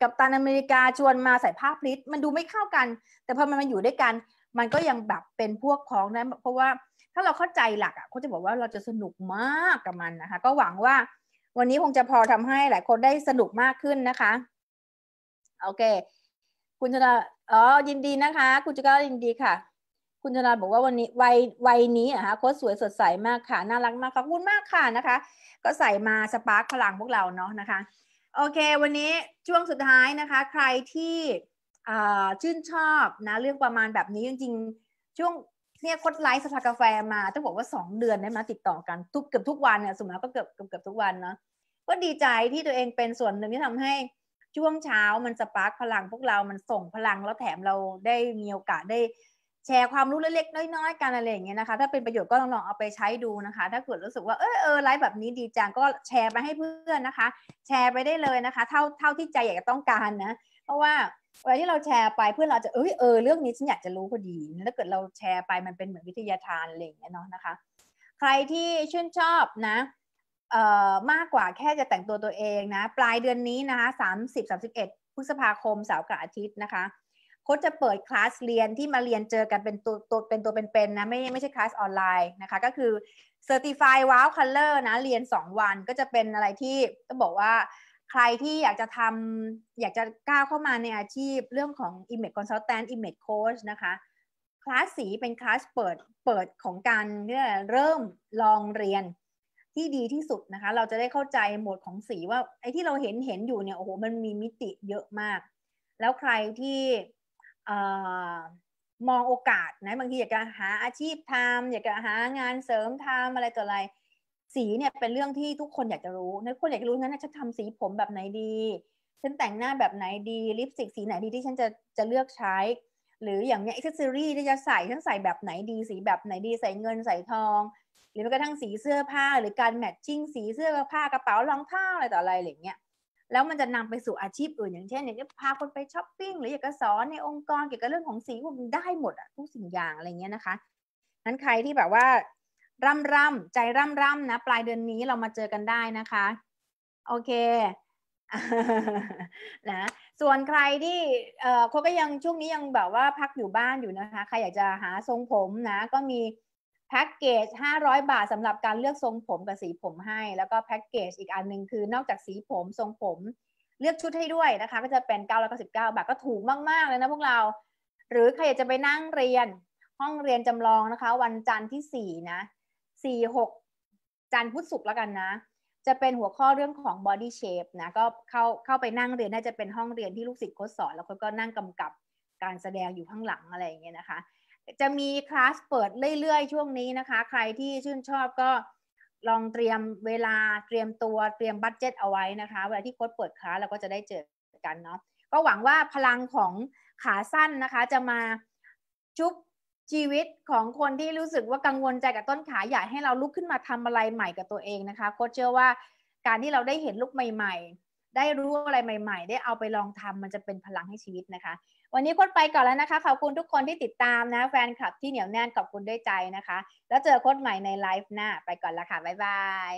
Speaker 1: กับตันอเมริกาชวนมาใส่ผ้าพลิตมันดูไม่เข้ากัน แต่พอมันมาอยู่ด้วยกัน มันก็ยังแบบเป็นพวกของนะ เพราะว่าถ้าเราเข้าใจหลักอ่ะเขาจะบอกว่าเราจะสนุกมากกับมันนะคะ ก็หวังว่าวันนี้คงจะพอทำให้หลายคนได้สนุกมากขึ้นนะคะ โอเค คุณชนะอ๋อยินดีนะคะคุณจุก้ายินดีค่ะ คุณชนาบอกว่าวันนี้วัยวัยนี้่ะคะโค้ชสวยสดใสมากค่ะน่ารักมากขอบคุณมากค่ะนะคะ ก็ใส่มาสปาร์คพลังพวกเราเนาะนะคะโอเค วันนี้ช่วงสุดท้ายนะคะ ใครที่ชื่นชอบนะเรื่องประมาณแบบนี้จริงๆ ช่วงเนี่ยคดไลฟ์สภากาแฟมาต้องบอกว่า 2 เดือนได้มาติดต่อกันทุกเกือบทุกวันเนี่ยสมมติก็เกือบเกือบทุกวันเนาะก็ดีใจที่ตัวเองเป็นส่วนหนึ่งที่ทำให้ช่วงเช้ามันสปาร์กพลังพวกเรา มันส่งพลังแล้วแถมเราได้มีโอกาสได้แชร์ความรู้เล็กๆน้อยๆ กันอะไรอย่างเงี้ยนะคะถ้าเป็นประโยชน์ก็ลองๆเอาไปใช้ดูนะคะ ถ้าเกิดรู้สึกว่าเออเออไลฟ์แบบนี้ดีจังก็แชร์ไปให้เพื่อนนะคะ แชร์ไปได้เลยนะคะเท่าเท่าที่ใจอยากจะต้องการนะ เพราะว่าเวลาที่เราแชร์ไปเพื่อนเราจะเออเออเรื่องนี้ฉันอยากจะรู้พอดีถ้าเกิดเราแชร์ไปมันเป็นเหมือนวิทยาทานอะไรอย่างเงี้ยเนาะนะคะ ใครที่ชื่นชอบนะเอ่อมากกว่าแค่จะแต่งตัวตัวเองนะ ปลายเดือนนี้นะคะสามสิบสามสิบเอ็ดพฤษภาคมเสาร์กับอาทิตย์นะคะโค้ชจะเปิดคลาสเรียนที่มาเรียนเจอกันเป็นตัวตัวเป็นตัวเป็นๆนะไม่ไม่ใช่คลาสออนไลน์นะคะก็คือเซอร์ตฟายว้าวคัลเลอร์นะเรียน 2 วันก็จะเป็นอะไรที่ต้องบอกว่าใครที่อยากจะทำอยากจะก้าวเข้ามาในอาชีพเรื่องของ Image Consultant Image Coach นะคะคลาสสีเป็นคลาสเปิดเปิดของการเริ่มลองเรียนที่ดีที่สุดนะคะ เราจะได้เข้าใจหมดของสีว่าไอ้ที่เราเห็นเห็นอยู่เนี่ยโอ้โหมันมีมิติเยอะมาก แล้วใครที่มองโอกาสนะบางทีอยากจะหาอาชีพทำอยากจะหางานเสริมทำอะไรต่ออะไร สีเนี่ยเป็นเรื่องที่ทุกคนอยากจะรู้ทุกคนอยากจะรู้งั้นฉันทำสีผมแบบไหนดีฉันแต่งหน้าแบบไหนดีลิปสติกสีไหนดีที่ฉันจะจะเลือกใช้ หรืออย่างเนี้ยอิสซิรี่ที่จะใส่ฉันใส่แบบไหนดีสีแบบไหนดีใส่เงินใส่ทองหรือแม้กระทั่งสีเสื้อผ้าหรือการแมทชิ่งสีเสื้อผ้ากระเป๋ารองเท้าอะไรต่ออะไรอย่างเงี้ยแล้วมันจะนำไปสู่อาชีพอื่นอย่างเช่นอยากจะพาคนไปช้อปปิ้งหรืออยากจะสอนในองค์กร เกี่ยวกับเรื่องของสีผมได้หมดอะทุกสิ่งอย่างอะไรเงี้ยนะคะนั้นใครที่แบบว่าร่ำร่ำใจร่ำร่ำนะปลายเดือนนี้เรามาเจอกันได้นะคะ โอเคนะส่วนใครที่เออเขาก็ยังช่วงนี้ยังแบบว่าพักอยู่บ้านอยู่นะคะ ใครอยากจะหาทรงผมนะก็มีแพ็กเกจ 500 บาทสำหรับการเลือกทรงผมกับสีผมให้ แล้วก็แพ็กเกจอีกอันหนึ่งคือนอกจากสีผมทรงผมเลือกชุดให้ด้วยนะคะก็จะเป็น999 บาทก็ถูกมาก ๆ เลยนะพวกเราหรือใครอยากจะไปนั่งเรียนห้องเรียนจำลองนะคะ วันจันทร์ที่ 4 นะ 4 6จันทร์พุธศุกร์แล้วกันนะ จะเป็นหัวข้อเรื่องของ body shape นะก็เข้าเข้าไปนั่งเรียน น่าจะเป็นห้องเรียนที่ลูกศิษย์โค้ชสอน แล้วก็นั่งกำกับการแสดงอยู่ข้างหลังอะไรอย่างเงี้ยนะคะจะมีคลาสเปิดเรื่อยๆช่วงนี้นะคะใครที่ชื่นชอบก็ลองเตรียมเวลาเตรียมตัวเตรียมบัตเจ็ตเอาไว้นะคะเวลาที่โค้ดเปิดคลาสเราก็จะได้เจอกันเนาะก็หวังว่าพลังของขาสั้นนะคะจะมาชุบชีวิตของคนที่รู้สึกว่ากังวลใจกับต้นขาอยากให้เราลุกขึ้นมาทำอะไรใหม่กับตัวเองนะคะโค้ชเชื่อว่าการที่เราได้เห็นลุกใหม่ๆ ได้รู้อะไรใหม่ ๆ ได้เอาไปลองทำมันจะเป็นพลังให้ชีวิตนะคะวันนี้โค้ดไปก่อนแล้วนะคะขอบคุณทุกคนที่ติดตามนะแฟนคลับที่เหนียวแน่นขอบคุณด้วยใจนะคะ แล้วเจอโค้ดใหม่ในไลฟ์หน้า ไปก่อนละค่ะบ๊ายบาย